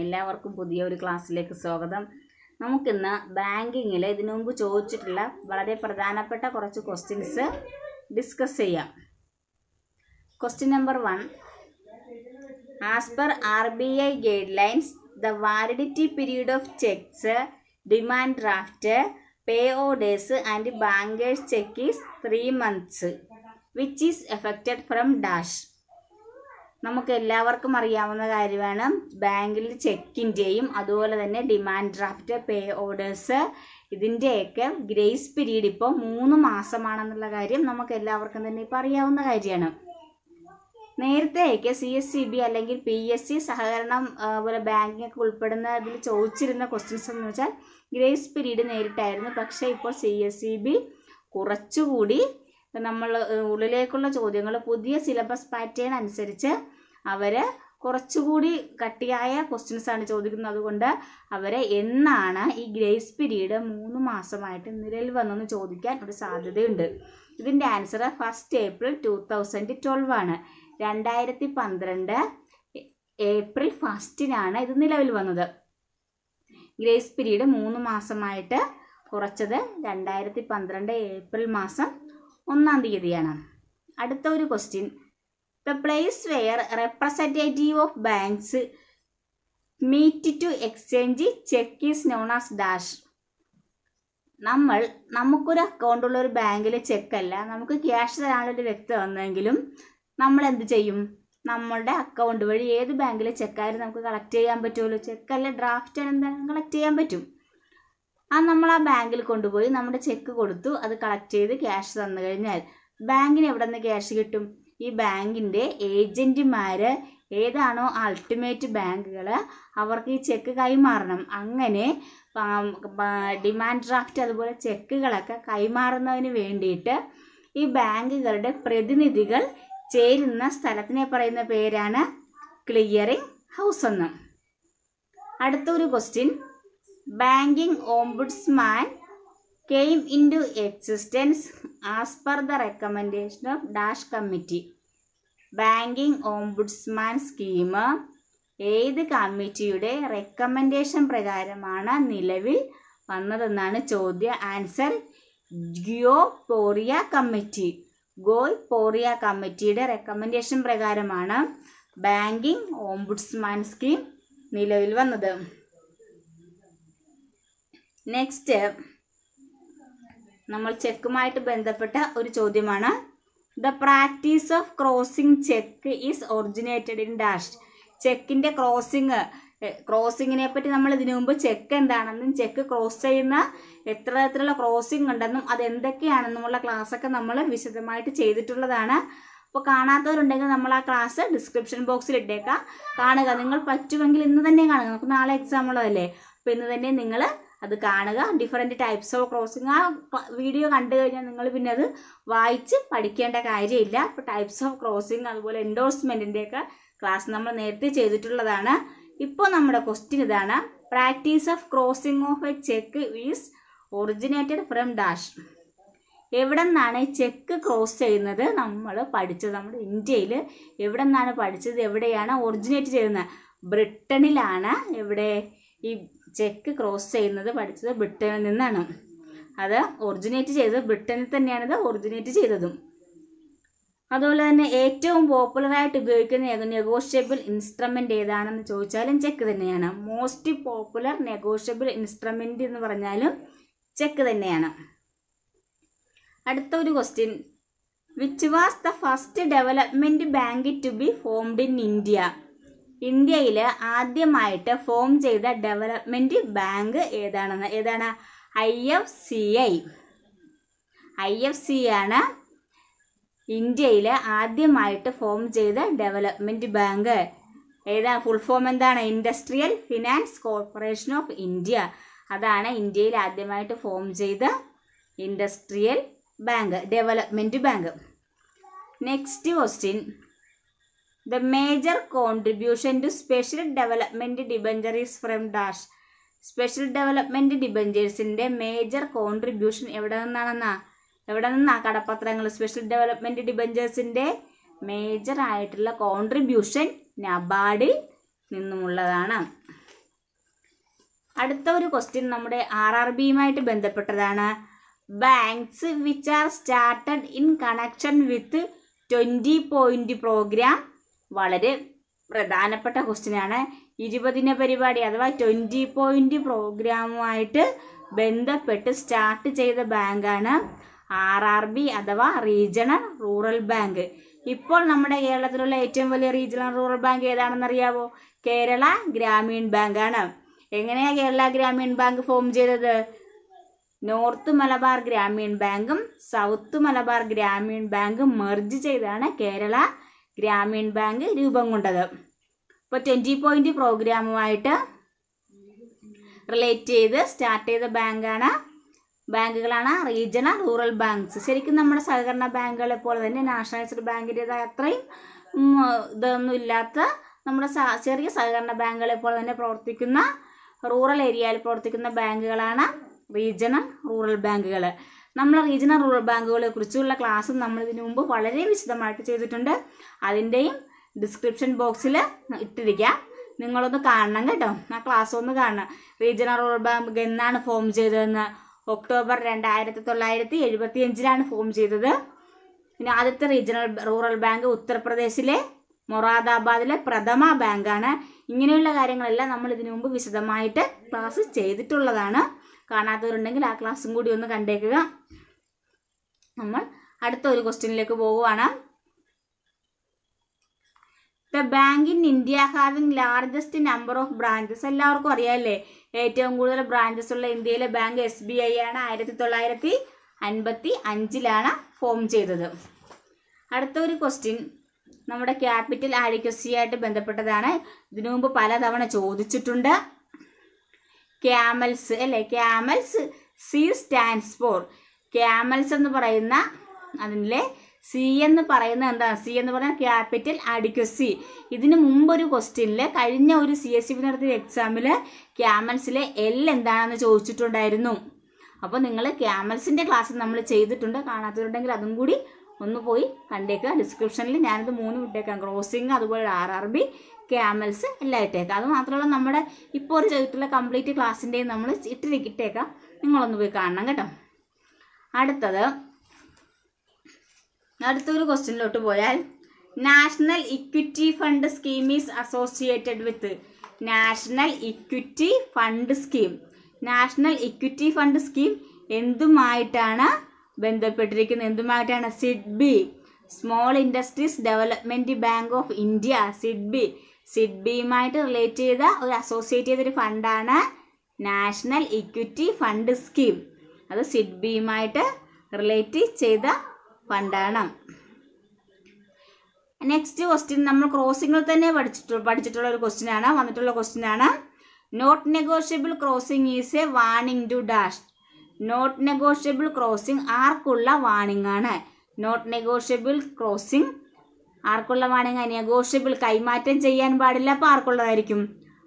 എല്ലാവർക്കും പുതിയൊരു ക്ലാസ്സിലേക്ക് സ്വാഗതം നമുക്കിന്ന് ബാങ്കിങ്ങിൽ ഇതിനു മുമ്പ് ചോദിച്ചിട്ടുള്ള വളരെ പ്രധാനപ്പെട്ട കുറച്ച് ക്വസ്റ്റ്യൻസ് ഡിസ്കസ് ചെയ്യാം question number one as per R B I guidelines the validity period of cheques demand draft pay orders and bankers cheque is three months which is effected from dash നമുക്ക് എല്ലാവർക്കും അറിയാവുന്ന കാര്യമാണ് ബാങ്കിൽ ചെക്കിൻ്റെയും അതുപോലെ തന്നെ demand draft pay orders ഇതിൻ്റെയൊക്കെ grace period ഇപ്പോൾ മൂന്ന് മാസമാണെന്നുള്ള കാര്യം നമുക്ക് എല്ലാവർക്കും തന്നെ ഇപ്പോൾ അറിയാവുന്ന കാര്യമാണ് നേരത്തെയൊക്കെ സി എസ് സി ബി അല്ലെങ്കിൽ പി എസ് സി സഹകരണം അതുപോലെ ബാങ്കിങ് ഒക്കെ ഉൾപ്പെടുന്ന ഇതിൽ ചോദിച്ചിരുന്ന ക്വസ്റ്റ്യൻസ് എന്ന് വെച്ചാൽ ഗ്രേസ് പീരീഡ് നേരിട്ടായിരുന്നു പക്ഷേ ഇപ്പോൾ സി എസ് സി ബി കുറച്ചുകൂടി നമ്മൾ ഉള്ളിലേക്കുള്ള ചോദ്യങ്ങൾ പുതിയ സിലബസ് പാറ്റേൺ അനുസരിച്ച് അവരെ കുറച്ചുകൂടി കട്ടിയായ ക്വസ്റ്റ്യൻസ് ആണ് ചോദിക്കുന്നത് അതുകൊണ്ട് അവരെ എന്നാണ് ഈ ഗ്രേസ് പീരീഡ് മൂന്ന് മാസമായിട്ട് നിലവിൽ വന്നെന്ന് ചോദിക്കാൻ ഒരു സാധ്യതയുണ്ട് ഇതിൻ്റെ answer first April two thousand twelve ആണ് രണ്ടായിരത്തി പന്ത്രണ്ട് ഏപ്രിൽ ഫസ്റ്റിനാണ് ഇത് നിലവിൽ വന്നത് ഗ്രേസ് പീരീഡ് മൂന്ന് മാസമായിട്ട് കുറച്ചത് രണ്ടായിരത്തി പന്ത്രണ്ട് ഏപ്രിൽ മാസം ഒന്നാം തീയതിയാണ് അടുത്ത ഒരു question the place where representative of banks meet to exchange cheque is known as dash നമ്മൾ നമുക്കൊരു അക്കൗണ്ടുള്ള ഒരു ബാങ്കിലെ ചെക്കല്ല നമുക്ക് ക്യാഷ് തരാനുള്ളൊരു ഒരു വ്യക്തി വന്നെങ്കിലും നമ്മൾ എന്ത് ചെയ്യും നമ്മളുടെ അക്കൗണ്ട് വഴി ഏത് ബാങ്കിലെ ചെക്കായാലും നമുക്ക് കളക്ട് ചെയ്യാൻ പറ്റുമല്ലോ ചെക്കല്ല ഡ്രാഫ്റ്റ് എന്താണ് കളക്ട് ചെയ്യാൻ പറ്റും ആ നമ്മൾ ആ ബാങ്കിൽ കൊണ്ടുപോയി നമ്മുടെ ചെക്ക് കൊടുത്തു അത് കളക്ട് ചെയ്ത് ക്യാഷ് തന്നു കഴിഞ്ഞാൽ ബാങ്കിന് എവിടെ നിന്ന് ക്യാഷ് കിട്ടും ഈ ബാങ്കിൻ്റെ ഏജൻറ്റുമാർ ഏതാണോ അൾട്ടിമേറ്റ് ബാങ്കുകൾ അവർക്ക് ഈ ചെക്ക് കൈമാറണം അങ്ങനെ ഡിമാൻഡ് ഡ്രാഫ്റ്റ് അതുപോലെ ചെക്കുകളൊക്കെ കൈമാറുന്നതിന് വേണ്ടിയിട്ട് ഈ ബാങ്കുകളുടെ പ്രതിനിധികൾ ചേരുന്ന സ്ഥലത്തിനെ പറയുന്ന പേരാണ് ക്ലിയറിംഗ് ഹൗസ് എന്ന് അടുത്തൊരു question banking ombudsman came into existence as per the recommendation of dash committee banking ombudsman scheme ഏത് കമ്മിറ്റിയുടെ റെക്കമെൻഡേഷൻ പ്രകാരമാണ് നിലവിൽ വന്നതെന്നാണ് ചോദ്യ ആൻസർ ഗ്യോ പോറിയ കമ്മിറ്റി ഗോയ് പോറിയ കമ്മിറ്റിയുടെ റെക്കമെൻഡേഷൻ പ്രകാരമാണ് ബാങ്കിംഗ് ഓംബുഡ്സ്മാൻ സ്കീം നിലവിൽ വന്നത് നെക്സ്റ്റ് നമ്മൾ ചെക്കുമായിട്ട് ബന്ധപ്പെട്ട ഒരു ചോദ്യമാണ് the practice of crossing cheque is originated in dash ചെക്കിൻ്റെ ക്രോസിങ് ക്രോസിങ്ങിനെ പറ്റി നമ്മൾ ഇതിനു മുമ്പ് ചെക്ക് എന്താണെന്നും ചെക്ക് ക്രോസ് ചെയ്യുന്ന എത്ര തരത്തിലുള്ള ക്രോസിംഗ് ഉണ്ടെന്നും അത് എന്തൊക്കെയാണെന്നുമുള്ള ക്ലാസ്സൊക്കെ നമ്മൾ വിശദമായിട്ട് ചെയ്തിട്ടുള്ളതാണ് അപ്പോൾ കാണാത്തവരുണ്ടെങ്കിൽ നമ്മൾ ആ ക്ലാസ് ഡിസ്ക്രിപ്ഷൻ ബോക്സിൽ ഇട്ടേക്കാം കാണുക നിങ്ങൾ പറ്റുമെങ്കിൽ ഇന്ന് തന്നെ കാണുക നമുക്ക് നാളെ എക്സാം ഉള്ളതല്ലേ അപ്പോൾ ഇന്ന് തന്നെ നിങ്ങൾ അത് കാണുക ഡിഫറെൻറ്റ് ടൈപ്സ് ഓഫ് ക്രോസിങ് ആ വീഡിയോ കണ്ടു കഴിഞ്ഞാൽ നിങ്ങൾ പിന്നെ അത് വായിച്ച് പഠിക്കേണ്ട കാര്യമില്ല അപ്പോൾ ടൈപ്സ് ഓഫ് ക്രോസിങ് അതുപോലെ എൻഡോഴ്സ്മെൻറ്റിൻ്റെയൊക്കെ ക്ലാസ് നമ്മൾ നേരത്തെ ചെയ്തിട്ടുള്ളതാണ് ഇപ്പോൾ നമ്മുടെ ക്വസ്റ്റ്യൻ ഇതാണ് practice of crossing of a cheque is originated from dash എവിടെ നിന്നാണ് ചെക്ക് ക്രോസ് ചെയ്യുന്നത് നമ്മൾ പഠിച്ചത് നമ്മുടെ ഇന്ത്യയിൽ എവിടെ നിന്നാണ് പഠിച്ചത് എവിടെയാണ് ഒറിജിനേറ്റ് ചെയ്യുന്നത് ബ്രിട്ടനിലാണ് എവിടെ ഈ ചെക്ക് ക്രോസ് ചെയ്യുന്നത് പഠിച്ചത് ബ്രിട്ടനിൽ നിന്നാണ് അത് ഒറിജിനേറ്റ് ചെയ്തത് ബ്രിട്ടനിൽ തന്നെയാണ് ഇത് ഒറിജിനേറ്റ് ചെയ്തതും അതുപോലെ തന്നെ ഏറ്റവും പോപ്പുലറായിട്ട് ഉപയോഗിക്കുന്ന നെഗോഷ്യബിൾ ഇൻസ്ട്രമെൻ്റ് ഏതാണെന്ന് ചോദിച്ചാലും ചെക്ക് തന്നെയാണ് മോസ്റ്റ് പോപ്പുലർ നെഗോഷ്യബിൾ ഇൻസ്ട്രമെൻ്റ് എന്ന് പറഞ്ഞാലും ചെക്ക് തന്നെയാണ് അടുത്ത ഒരു question which was the first development bank to be formed in India ഇന്ത്യയിൽ ആദ്യമായിട്ട് ഫോം ചെയ്ത ഡെവലപ്മെൻറ്റ് ബാങ്ക് ഏതാണെന്ന് ഏതാണ് I F C I I F C ആണ് ഇന്ത്യയിൽ ആദ്യമായിട്ട് ഫോം ചെയ്ത ഡെവലപ്മെൻറ്റ് ബാങ്ക് ഏതാ ഫുൾ ഫോം എന്താണ് industrial finance corporation of India അതാണ് ഇന്ത്യയിൽ ആദ്യമായിട്ട് ഫോം ചെയ്ത industrial bank development bank next question the major contribution to special development debentures from dash special development ഡിബഞ്ചേഴ്സിൻ്റെ മേജർ കോൺട്രിബ്യൂഷൻ എവിടെ നിന്നാണെന്നാ എവിടെ നിന്നാ കടപ്പത്രങ്ങൾ സ്പെഷ്യൽ ഡെവലപ്മെൻറ്റ് ഡിബഞ്ചേഴ്സിൻ്റെ മേജർ ആയിട്ടുള്ള കോൺട്രിബ്യൂഷൻ നബാർഡിൽ നിന്നുമുള്ളതാണ് അടുത്ത ഒരു ക്വസ്റ്റ്യൻ നമ്മുടെ ആർ ആർ ബിയുമായിട്ട് ബന്ധപ്പെട്ടതാണ് banks which are started in connection with twenty point programme വളരെ പ്രധാനപ്പെട്ട ആണ് ഇരുപതിന പരിപാടി അഥവാ ട്വൻറ്റി പോയിൻറ്റ് പ്രോഗ്രാമുമായിട്ട് ബന്ധപ്പെട്ട് സ്റ്റാർട്ട് ചെയ്ത ബാങ്കാണ് ആർ ആർ ബി അഥവാ റീജിയണൽ റൂറൽ ബാങ്ക് ഇപ്പോൾ നമ്മുടെ കേരളത്തിലുള്ള ഏറ്റവും വലിയ റീജിയണൽ റൂറൽ ബാങ്ക് ഏതാണെന്നറിയാവോ കേരള ഗ്രാമീൺ ബാങ്കാണ് എങ്ങനെയാണ് കേരള ഗ്രാമീൺ ബാങ്ക് ഫോം ചെയ്തത് നോർത്ത് മലബാർ ഗ്രാമീൺ ബാങ്കും സൗത്ത് മലബാർ ഗ്രാമീൺ ബാങ്കും മെർജ് ചെയ്താണ് കേരള ഗ്രാമീൺ ബാങ്ക് രൂപം കൊണ്ടത് അപ്പോൾ ട്വൻറ്റി പോയിന്റ് പ്രോഗ്രാമുമായിട്ട് റിലേറ്റ് ചെയ്ത് സ്റ്റാർട്ട് ചെയ്ത ബാങ്കാണ് ബാങ്കുകളാണ് റീജിയണൽ റൂറൽ ബാങ്ക്സ് ശരിക്കും നമ്മുടെ സഹകരണ ബാങ്കുകളെ പോലെ തന്നെ നാഷണലൈസ്ഡ് ബാങ്കിൻ്റെതായ അത്രയും ഇതൊന്നും ഇല്ലാത്ത നമ്മുടെ ചെറിയ സഹകരണ ബാങ്കുകളെ പോലെ തന്നെ പ്രവർത്തിക്കുന്ന റൂറൽ ഏരിയയിൽ പ്രവർത്തിക്കുന്ന ബാങ്കുകളാണ് റീജിയണൽ റൂറൽ ബാങ്കുകൾ നമ്മളെ റീജിയണൽ റൂറൽ ബാങ്കുകളെ കുറിച്ചുള്ള ക്ലാസ്സും നമ്മൾ ഇതിനു മുമ്പ് വളരെ വിശദമായിട്ട് ചെയ്തിട്ടുണ്ട് അതിൻ്റെയും ഡിസ്ക്രിപ്ഷൻ ബോക്സിൽ ഇട്ടിരിക്കാം നിങ്ങളൊന്ന് കാണണം കേട്ടോ ആ ക്ലാസ് ഒന്ന് കാണണം റീജിയണൽ റൂറൽ ബാങ്ക് എന്നാണ് ഫോം ചെയ്തതെന്ന് ഒക്ടോബർ രണ്ടായിരത്തി തൊള്ളായിരത്തി എഴുപത്തി അഞ്ചിലാണ് ഫോം ചെയ്തത് പിന്നെ ആദ്യത്തെ റീജിയണൽ റൂറൽ ബാങ്ക് ഉത്തർപ്രദേശിലെ മൊറാദാബാദിലെ പ്രഥമ ബാങ്കാണ് ഇങ്ങനെയുള്ള കാര്യങ്ങളെല്ലാം നമ്മൾ ഇതിനു മുമ്പ് വിശദമായിട്ട് ക്ലാസ് ചെയ്തിട്ടുള്ളതാണ് കാണാത്തവരുണ്ടെങ്കിൽ ആ ക്ലാസ്സും കൂടി ഒന്ന് കണ്ടേക്കുക നമ്മൾ അടുത്ത ഒരു ക്വസ്റ്റ്യനിലേക്ക് പോവുകയാണ് the bank in India having largest number of branches എല്ലാവർക്കും അറിയാമല്ലേ ഏറ്റവും കൂടുതൽ ബ്രാഞ്ചസ് ഉള്ള ഇന്ത്യയിലെ ബാങ്ക് എസ് ബി ഐ ആണ് ആയിരത്തി തൊള്ളായിരത്തി അൻപത്തി അഞ്ചിലാണ് ഫോം ചെയ്തത് അടുത്ത ഒരു ക്വസ്റ്റ്യൻ നമ്മുടെ ക്യാപിറ്റൽ ആഡിക്വസിയായിട്ട് ബന്ധപ്പെട്ടതാണ് ഇതിനു മുമ്പ് പലതവണ ചോദിച്ചിട്ടുണ്ട് ക്യാമൽസ് അല്ലേ CAMELS C stands for CAMELS എന്ന് പറയുന്ന അതിലെ സി എന്ന് പറയുന്ന എന്താണ് സി എന്ന് പറഞ്ഞാൽ ക്യാപിറ്റൽ അഡിക്വസി ഇതിന് മുമ്പൊരു ക്വസ്റ്റ്യനിൽ കഴിഞ്ഞ ഒരു സി എസ് സി നടത്തിയ എക്സാമിൽ ക്യാമൽസിലെ എൽ എന്താണെന്ന് ചോദിച്ചിട്ടുണ്ടായിരുന്നു അപ്പോൾ നിങ്ങൾ ക്യാമൽസിൻ്റെ ക്ലാസ് നമ്മൾ ചെയ്തിട്ടുണ്ട് കാണാത്തവരുണ്ടെങ്കിൽ അതും കൂടി ഒന്ന് പോയി കണ്ടേക്കുക ഡിസ്ക്രിപ്ഷനിൽ ഞാനത് മൂന്ന് വിട്ടേക്കാം ക്രോസിങ് അതുപോലെ ആർ ആർ ബി ക്യാമൽസ് എല്ലാം ഇട്ടേക്കാം അത് മാത്രമല്ല നമ്മുടെ ഇപ്പോൾ ഒരു ചെയ്തിട്ടുള്ള കംപ്ലീറ്റ് ക്ലാസ്സിൻ്റെയും നമ്മൾ ഇട്ടേക്കാം നിങ്ങളൊന്ന് പോയി കാണണം കേട്ടോ അടുത്തത് അടുത്തൊരു ക്വസ്റ്റ്യനിലോട്ട് പോയാൽ national equity fund scheme is associated with national equity fund scheme national equity fund scheme എന്തുമായിട്ടാണ് ബന്ധപ്പെട്ടിരിക്കുന്നത് എന്തുമായിട്ടാണ് SIDBI small industries development bank of India SIDBI സിഡ്ബിയുമായിട്ട് റിലേറ്റ് ചെയ്ത ഒരു അസോസിയേറ്റ് ചെയ്തൊരു ഫണ്ടാണ് നാഷണൽ ഇക്വിറ്റി ഫണ്ട് സ്കീം അത് സിഡ്ബിയുമായിട്ട് റിലേറ്റ് ചെയ്ത ഫണ്ടാണ് നെക്സ്റ്റ് ക്വസ്റ്റ്യൻ നമ്മൾ ക്രോസിംഗിൽ തന്നെ പഠിച്ചിട്ട് പഠിച്ചിട്ടുള്ള ഒരു ക്വസ്റ്റ്യൻ ആണ് വന്നിട്ടുള്ള ക്വസ്റ്റ്യൻ ആണ് not negotiable crossing is a warning to dash not negotiable crossing ആർക്കുള്ള വാണിംഗ് ആണ് നോട്ട് നെഗോഷ്യബിൾ ക്രോസിംഗ് ആർക്കുള്ളതാണെങ്കിൽ നെഗോഷ്യബിൾ കൈമാറ്റം ചെയ്യാൻ പാടില്ല അപ്പോൾ ആർക്കുള്ളതായിരിക്കും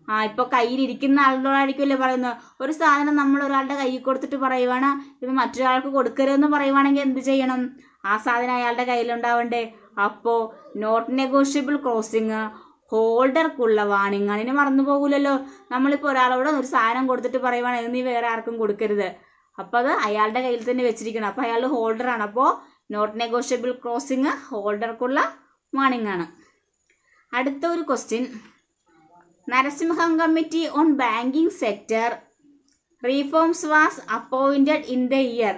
ആ ഇപ്പോൾ കയ്യിലിരിക്കുന്ന ആളുകളായിരിക്കുമല്ലേ പറയുന്നത് ഒരു സാധനം നമ്മൾ ഒരാളുടെ കയ്യിൽ കൊടുത്തിട്ട് പറയുവാണ് ഇത് മറ്റൊരാൾക്ക് കൊടുക്കരുതെന്ന് പറയുവാണെങ്കിൽ എന്ത് ചെയ്യണം ആ സാധനം അയാളുടെ കയ്യിലുണ്ടാവണ്ടേ അപ്പോൾ നോട്ട് നെഗോഷ്യബിൾ ക്രോസിങ് ഹോൾഡർക്കുള്ള വാണിംഗ് അതിന് മറന്നു പോകില്ലല്ലോ നമ്മളിപ്പോൾ ഒരാളോട് ഒരു സാധനം കൊടുത്തിട്ട് പറയുവാണ് നീ വേറെ ആർക്കും കൊടുക്കരുത് അപ്പോൾ അത് അയാളുടെ കയ്യിൽ തന്നെ വെച്ചിരിക്കണം അപ്പോൾ അയാൾ ഹോൾഡറാണ് അപ്പോൾ നോട്ട് നെഗോഷ്യബിൾ ക്രോസിങ് ഹോൾഡർക്കുള്ള വാണിംഗ് ആണ് അടുത്ത ഒരു question Narasimham committee on banking sector reforms was appointed in the year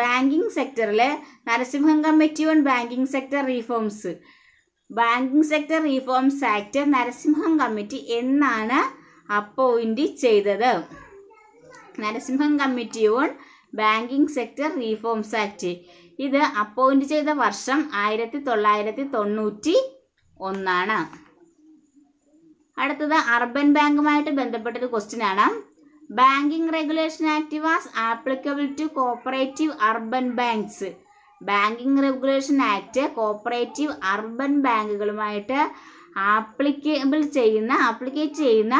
banking സെക്ടറിലെ Narasimham committee on banking sector reforms banking sector reforms act Narasimham committee എന്നാണ് അപ്പോയിൻ്റ് ചെയ്തത് Narasimham committee on banking sector reforms act ഇത് appoint ചെയ്ത വർഷം ആയിരത്തി തൊള്ളായിരത്തി തൊണ്ണൂറ്റി ഒന്നാണ് അടുത്തത് അർബൻ ബാങ്കുമായിട്ട് ബന്ധപ്പെട്ടൊരു ക്വസ്റ്റ്യൻ ആണ് banking regulation act was applicable to cooperative urban banks banking regulation act cooperative urban ബാങ്കുകളുമായിട്ട് ആപ്ലിക്കബിൾ ചെയ്യുന്ന ആപ്ലിക്കേറ്റ് ചെയ്യുന്ന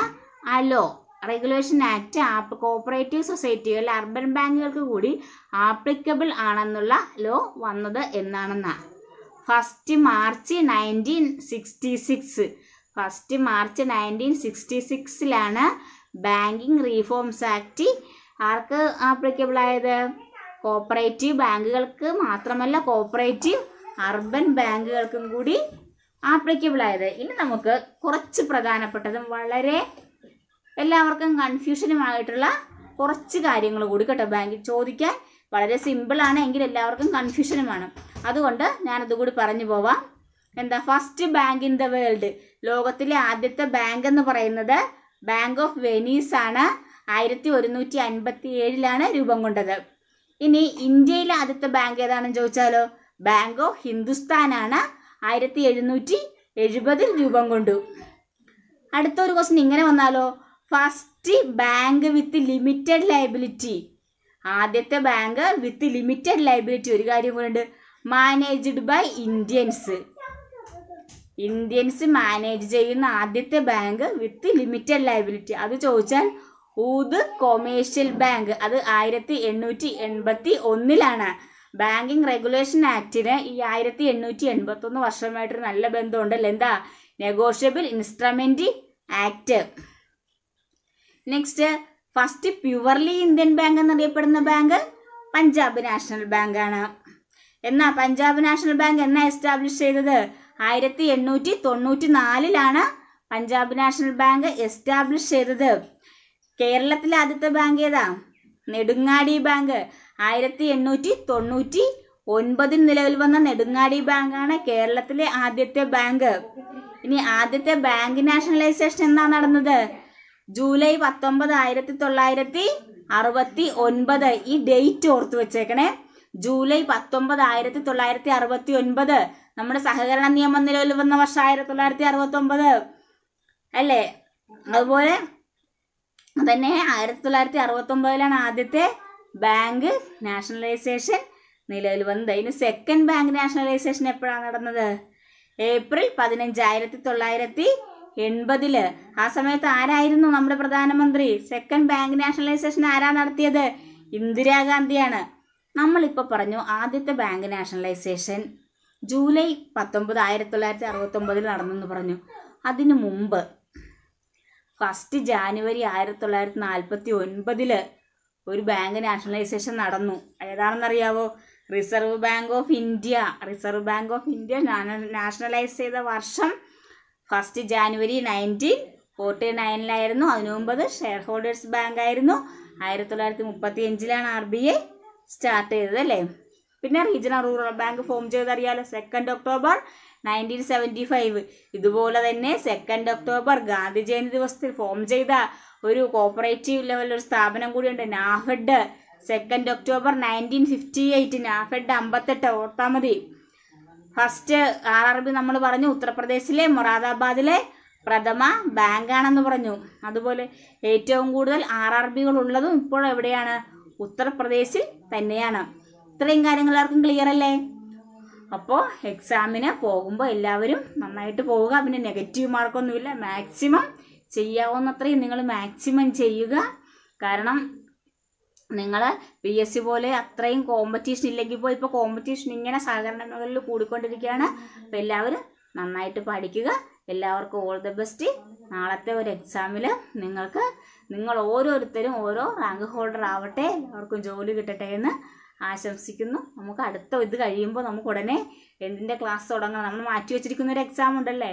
അലോ റെഗുലേഷൻ ആക്ട് ആപ്പ് കോപ്പറേറ്റീവ് സൊസൈറ്റികൾ അർബൻ ബാങ്കുകൾക്ക് കൂടി ആപ്ലിക്കബിൾ ആണെന്നുള്ള ലോ വന്നത് എന്നാണെന്നാണ് first March nineteen sixty six first March nineteen sixty സിക്സിലാണ് ബാങ്കിങ് റീഫോംസ് ആക്ട് ആർക്ക് ആപ്ലിക്കബിൾ ആയത് കോപ്പറേറ്റീവ് ബാങ്കുകൾക്ക് മാത്രമല്ല കോപ്പറേറ്റീവ് അർബൻ ബാങ്കുകൾക്കും കൂടി ആപ്ലിക്കബിൾ ആയത് ഇനി നമുക്ക് കുറച്ച് പ്രധാനപ്പെട്ടതും വളരെ എല്ലാവർക്കും കൺഫ്യൂഷനുമായിട്ടുള്ള കുറച്ച് കാര്യങ്ങൾ കൂടി കേട്ടോ ബാങ്കിൽ ചോദിക്കാൻ വളരെ സിമ്പിളാണ് എങ്കിൽ എല്ലാവർക്കും കൺഫ്യൂഷനുമാണ് അതുകൊണ്ട് ഞാനത് കൂടി പറഞ്ഞു പോവാം എന്താ first bank in the world ലോകത്തിലെ ആദ്യത്തെ ബാങ്ക് എന്ന് പറയുന്നത് ബാങ്ക് ഓഫ് വെനീസ് ആണ് ആയിരത്തി ഒരുന്നൂറ്റി അൻപത്തി ഏഴിലാണ് രൂപം കൊണ്ടത് ഇനി ഇന്ത്യയിലെ ആദ്യത്തെ ബാങ്ക് ഏതാണെന്ന് ചോദിച്ചാലോ ബാങ്ക് ഓഫ് ഹിന്ദുസ്ഥാനാണ് ആയിരത്തി എഴുന്നൂറ്റി എഴുപതിൽ രൂപം കൊണ്ടു അടുത്തൊരു ക്വസ്റ്റിൻ ഇങ്ങനെ വന്നാലോ first bank with limited liability ആദ്യത്തെ ബാങ്ക് വിത്ത് ലിമിറ്റഡ് ലൈബിലിറ്റി ഒരു കാര്യം കൂടെ ഉണ്ട് managed by Indians Indians manage ചെയ്യുന്ന ആദ്യത്തെ ബാങ്ക് വിത്ത് ലിമിറ്റഡ് ലൈബിലിറ്റി അത് ചോദിച്ചാൽ ഊത് കൊമേഴ്ഷ്യൽ ബാങ്ക് അത് ആയിരത്തി എണ്ണൂറ്റി എൺപത്തി ഒന്നിലാണ് ബാങ്കിങ് റെഗുലേഷൻ ആക്ടിന് ഈ ആയിരത്തി എണ്ണൂറ്റി ഒന്ന് വർഷമായിട്ടൊരു നല്ല ബന്ധമുണ്ടല്ലോ എന്താ negotiable instrument act next first purely Indian bank എന്നറിയപ്പെടുന്ന ബാങ്ക് പഞ്ചാബ് നാഷണൽ ബാങ്ക് ആണ് എന്നാ പഞ്ചാബ് നാഷണൽ ബാങ്ക് എന്നാ എസ്റ്റാബ്ലിഷ് ചെയ്തത് ആയിരത്തി എണ്ണൂറ്റി തൊണ്ണൂറ്റി നാലിലാണ് പഞ്ചാബ് നാഷണൽ ബാങ്ക് എസ്റ്റാബ്ലിഷ് ചെയ്തത് കേരളത്തിലെ ആദ്യത്തെ ബാങ്ക് ഏതാ നെടുങ്ങാടി ബാങ്ക് ആയിരത്തി എണ്ണൂറ്റി തൊണ്ണൂറ്റി ഒൻപതിൽ നിലവിൽ വന്ന നെടുങ്ങാടി ബാങ്കാണ് കേരളത്തിലെ ആദ്യത്തെ ബാങ്ക് ഇനി ആദ്യത്തെ ബാങ്ക് നാഷണലൈസേഷൻ എന്നാ നടന്നത് ജൂലൈ പത്തൊമ്പത് ആയിരത്തി തൊള്ളായിരത്തി അറുപത്തി ഒൻപത് ഈ ഡേറ്റ് ഓർത്ത് വെച്ചേക്കണേ ജൂലൈ പത്തൊമ്പത് ആയിരത്തി തൊള്ളായിരത്തി അറുപത്തി ഒൻപത് നമ്മുടെ സഹകരണ നിയമം നിലവിൽ വന്ന വർഷം ആയിരത്തി തൊള്ളായിരത്തി അറുപത്തി ഒമ്പത് അല്ലേ അതുപോലെ തന്നെ ആയിരത്തി തൊള്ളായിരത്തി അറുപത്തി ഒമ്പതിലാണ് ആദ്യത്തെ ബാങ്ക് നാഷണലൈസേഷൻ നിലവിൽ വന്നത് ഇനി സെക്കൻഡ് ബാങ്ക് നാഷണലൈസേഷൻ എപ്പോഴാണ് നടന്നത് ഏപ്രിൽ പതിനഞ്ച് ആയിരത്തി തൊള്ളായിരത്തി എൺപതില് ആ സമയത്ത് ആരായിരുന്നു നമ്മുടെ പ്രധാനമന്ത്രി സെക്കൻഡ് ബാങ്ക് നാഷണലൈസേഷൻ ആരാ നടത്തിയത് ഇന്ദിരാഗാന്ധിയാണ് നമ്മളിപ്പോൾ പറഞ്ഞു ആദ്യത്തെ ബാങ്ക് നാഷണലൈസേഷൻ ജൂലൈ പത്തൊമ്പത് ആയിരത്തി തൊള്ളായിരത്തി അറുപത്തൊമ്പതിൽ നടന്നെന്ന് പറഞ്ഞു അതിനു മുമ്പ് ഫസ്റ്റ് ജാനുവരി ആയിരത്തി തൊള്ളായിരത്തി നാൽപ്പത്തി ഒൻപതിൽ ഒരു ബാങ്ക് നാഷണലൈസേഷൻ നടന്നു ഏതാണെന്നറിയാവോ reserve bank of India reserve bank of India nationalise ചെയ്ത വർഷം ഫസ്റ്റ് ജാനുവരി നയൻറ്റീൻ ഫോർട്ടി നയനിലായിരുന്നു അതിനു മുമ്പത് ഷെയർ ഹോൾഡേഴ്സ് ബാങ്ക് ആയിരുന്നു ആയിരത്തി തൊള്ളായിരത്തി മുപ്പത്തി അഞ്ചിലാണ് ആർ ബി ഐ സ്റ്റാർട്ട് ചെയ്തത് അല്ലേ പിന്നെ റീജിയണൽ റൂറൽ ബാങ്ക് ഫോം ചെയ്തറിയാലോ second October nineteen seventy five ഇതുപോലെ തന്നെ സെക്കൻഡ് ഒക്ടോബർ ഗാന്ധി ജയന്തി ദിവസത്തിൽ ഫോം ചെയ്ത ഒരു കോപ്പറേറ്റീവ് ലെവൽ സ്ഥാപനം കൂടിയുണ്ട് NAFED second October nineteen fifty eight NAFED അമ്പത്തെട്ട് ഓർത്താമതി ഫസ്റ്റ് ആർ ആർ ബി നമ്മൾ പറഞ്ഞു ഉത്തർപ്രദേശിലെ മൊറാദാബാദിലെ പ്രഥമ ബാങ്കാണെന്ന് പറഞ്ഞു അതുപോലെ ഏറ്റവും കൂടുതൽ ആർ ആർ ബികൾ ഉള്ളതും ഇപ്പോൾ എവിടെയാണ് ഉത്തർപ്രദേശിൽ തന്നെയാണ് ഇത്രയും കാര്യങ്ങൾ ആർക്കും ക്ലിയർ അല്ലേ അപ്പോൾ എക്സാമിന് പോകുമ്പോൾ എല്ലാവരും നന്നായിട്ട് പോവുക പിന്നെ നെഗറ്റീവ് മാർക്കൊന്നുമില്ല മാക്സിമം ചെയ്യാവുന്നത്രയും നിങ്ങൾ മാക്സിമം ചെയ്യുക കാരണം നിങ്ങളെ പി എസ് സി പോലെ അത്രയും കോമ്പറ്റീഷൻ ഇല്ലെങ്കിൽ പോയി ഇപ്പോൾ കോമ്പറ്റീഷൻ ഇങ്ങനെ സഹകരണങ്ങളിൽ കൂടിക്കൊണ്ടിരിക്കുകയാണ് അപ്പോൾ എല്ലാവരും നന്നായിട്ട് പഠിക്കുക എല്ലാവർക്കും ഓൾ ദ ബെസ്റ്റ് നാളത്തെ ഒരു എക്സാമിൽ നിങ്ങൾക്ക് നിങ്ങൾ ഓരോരുത്തരും ഓരോ റാങ്ക് ഹോൾഡർ ആവട്ടെ എല്ലാവർക്കും ജോലി കിട്ടട്ടെ എന്ന് ആശംസിക്കുന്നു നമുക്ക് അടുത്ത ഇത് കഴിയുമ്പോൾ നമുക്ക് ഉടനെ എന്തിൻ്റെ ക്ലാസ് തുടങ്ങണം നമ്മൾ മാറ്റി വെച്ചിരിക്കുന്ന ഒരു എക്സാം ഉണ്ടല്ലേ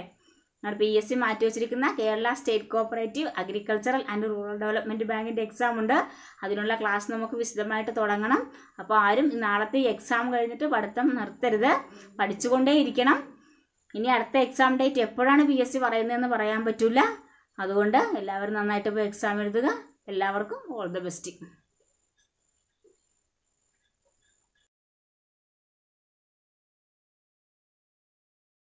നമ്മുടെ പി എസ് സി മാറ്റി വെച്ചിരിക്കുന്ന Kerala state cooperative agricultural and rural development ബാങ്കിൻ്റെ എക്സാം ഉണ്ട് അതിനുള്ള ക്ലാസ് നമുക്ക് വിശദമായിട്ട് തുടങ്ങണം അപ്പോൾ ആരും നാളത്തെ എക്സാം കഴിഞ്ഞിട്ട് പഠിത്തം നിർത്തരുത് പഠിച്ചുകൊണ്ടേ ഇരിക്കണം ഇനി അടുത്ത എക്സാം ഡേറ്റ് എപ്പോഴാണ് പി എസ് സി പറയുന്നതെന്ന് പറയാൻ പറ്റില്ല അതുകൊണ്ട് എല്ലാവരും നന്നായിട്ട് പോയി എക്സാം എഴുതുക എല്ലാവർക്കും ഓൾ ദ ബെസ്റ്റ്